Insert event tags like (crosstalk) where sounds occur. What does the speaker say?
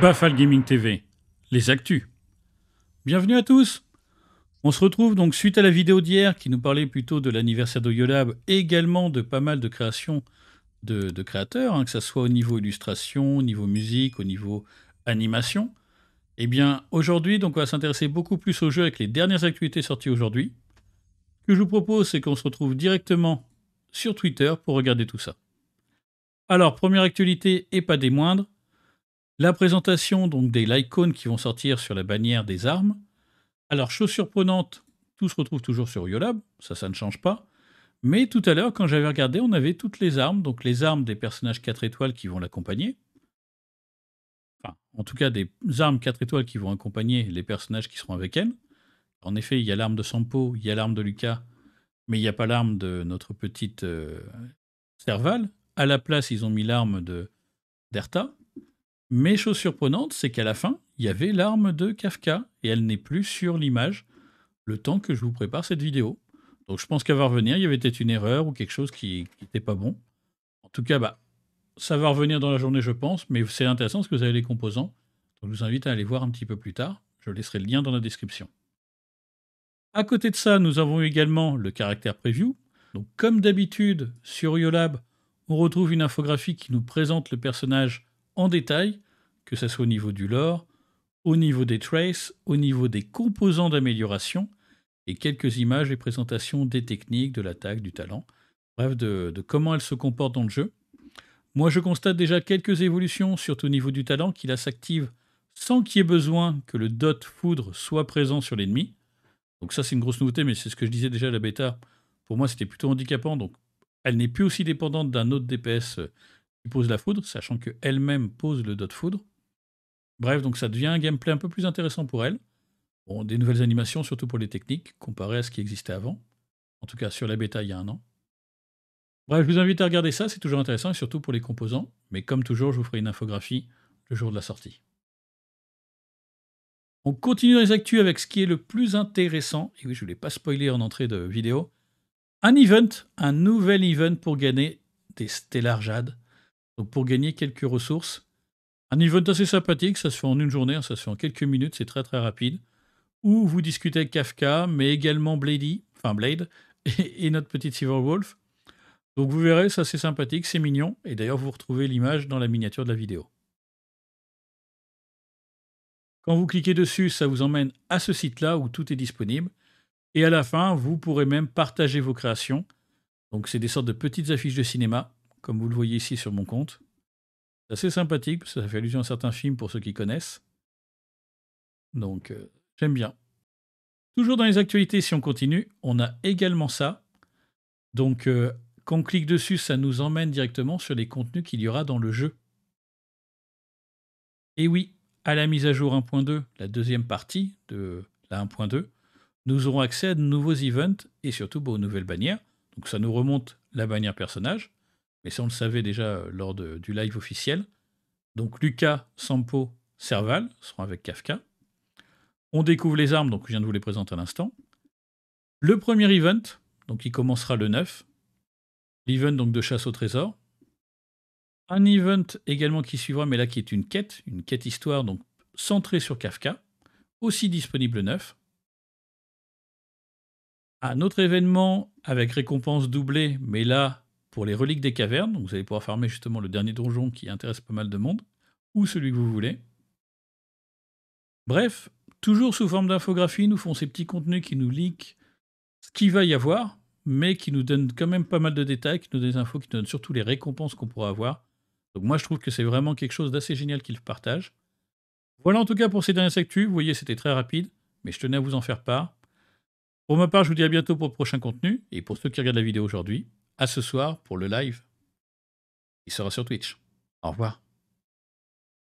Bafal Gaming TV, les actus. Bienvenue à tous On se retrouve donc suite à la vidéo d'hier qui nous parlait plutôt de l'anniversaire de Yolab et également de pas mal de créations de, créateurs, hein, que ce soit au niveau illustration, au niveau musique, au niveau animation. Et eh bien aujourd'hui, donc on va s'intéresser beaucoup plus au jeu avec les dernières actualités sorties aujourd'hui. Ce que je vous propose, c'est qu'on se retrouve directement sur Twitter pour regarder tout ça. Alors, première actualité et pas des moindres, la présentation donc des Lycones qui vont sortir sur la bannière des armes. Alors, chose surprenante, tout se retrouve toujours sur Yolab, ça, ça ne change pas. Mais tout à l'heure, quand j'avais regardé, on avait toutes les armes, donc les armes des personnages 4 étoiles qui vont l'accompagner. Enfin, en tout cas, des armes 4 étoiles qui vont accompagner les personnages qui seront avec elle. En effet, il y a l'arme de Sampo, il y a l'arme de Lucas, mais il n'y a pas l'arme de notre petite euh, Serval. À la place, ils ont mis l'arme de d'Erta. Mais chose surprenante, c'est qu'à la fin, il y avait l'arme de Kafka et elle n'est plus sur l'image le temps que je vous prépare cette vidéo. Donc je pense qu'elle va revenir, il y avait peut-être une erreur ou quelque chose qui n'était pas bon. En tout cas, bah, ça va revenir dans la journée, je pense, mais c'est intéressant parce que vous avez les composants. Donc je vous invite à aller voir un petit peu plus tard. Je laisserai le lien dans la description. À côté de ça, nous avons également le caractère preview. Donc, comme d'habitude, sur Yolab, on retrouve une infographie qui nous présente le personnage en détail, que ce soit au niveau du lore, au niveau des traces, au niveau des composants d'amélioration, et quelques images et présentations des techniques, de l'attaque, du talent, bref, de, comment elle se comporte dans le jeu. Moi, je constate déjà quelques évolutions, surtout au niveau du talent, qui là s'active sans qu'il y ait besoin que le dot foudre soit présent sur l'ennemi. Donc ça, c'est une grosse nouveauté, mais c'est ce que je disais déjà, la bêta, pour moi, c'était plutôt handicapant. Donc elle n'est plus aussi dépendante d'un autre DPS euh, qui pose la foudre, sachant qu'elle-même pose le dot foudre. Bref, donc ça devient un gameplay un peu plus intéressant pour elle. Bon, des nouvelles animations, surtout pour les techniques, comparées à ce qui existait avant. En tout cas, sur la bêta, il y a un an. Bref, je vous invite à regarder ça, c'est toujours intéressant, et surtout pour les composants. Mais comme toujours, je vous ferai une infographie le jour de la sortie. On continue dans les actus avec ce qui est le plus intéressant. Et oui, je ne voulais pas spoiler en entrée de vidéo. Un event, un nouvel event pour gagner des Stellar Jade. Donc pour gagner quelques ressources. Un event assez sympathique, ça se fait en une journée, hein, ça se fait en quelques minutes, c'est très très rapide. Où vous discutez avec Kafka, mais également Blady, enfin Blade, (laughs) et, notre petite Wolf. Donc vous verrez, ça c'est sympathique, c'est mignon. Et d'ailleurs, vous retrouvez l'image dans la miniature de la vidéo. Quand vous cliquez dessus, ça vous emmène à ce site-là où tout est disponible. Et à la fin, vous pourrez même partager vos créations. Donc c'est des sortes de petites affiches de cinéma, comme vous le voyez ici sur mon compte. C'est assez sympathique, parce que ça fait allusion à certains films pour ceux qui connaissent. Donc euh, j'aime bien. Toujours dans les actualités, si on continue, on a également ça. Donc euh, quand on clique dessus, ça nous emmène directement sur les contenus qu'il y aura dans le jeu. Et oui, à la mise à jour 1.2, la deuxième partie de la 1.2, nous aurons accès à de nouveaux events et surtout aux nouvelles bannières. Donc ça nous remonte la bannière personnage, mais ça on le savait déjà euh, lors du live officiel. Donc Lucas, Sampo, Serval seront avec Kafka. On découvre les armes, donc je viens de vous les présenter à l'instant. Le premier event, donc il commencera le 9. L'event donc de chasse au trésor. Un event également qui suivra, mais là qui est une quête, une quête histoire, donc centrée sur Kafka, aussi disponible neuf. Un autre événement avec récompense doublée, mais là pour les reliques des cavernes, vous allez pouvoir farmer justement le dernier donjon qui intéresse pas mal de monde, ou celui que vous voulez. Bref, toujours sous forme d'infographie, nous font ces petits contenus qui nous liquent ce qu'il va y avoir, mais qui nous donnent quand même pas mal de détails, qui nous donnent des infos, qui nous donnent surtout les récompenses qu'on pourra avoir. Donc moi, je trouve que c'est vraiment quelque chose d'assez génial qu'ils partagent. Voilà en tout cas pour ces dernières actus. Vous voyez, c'était très rapide, mais je tenais à vous en faire part. Pour ma part, je vous dis à bientôt pour le prochain contenu. Et pour ceux qui regardent la vidéo aujourd'hui, à ce soir pour le live. Il sera sur Twitch. Au revoir.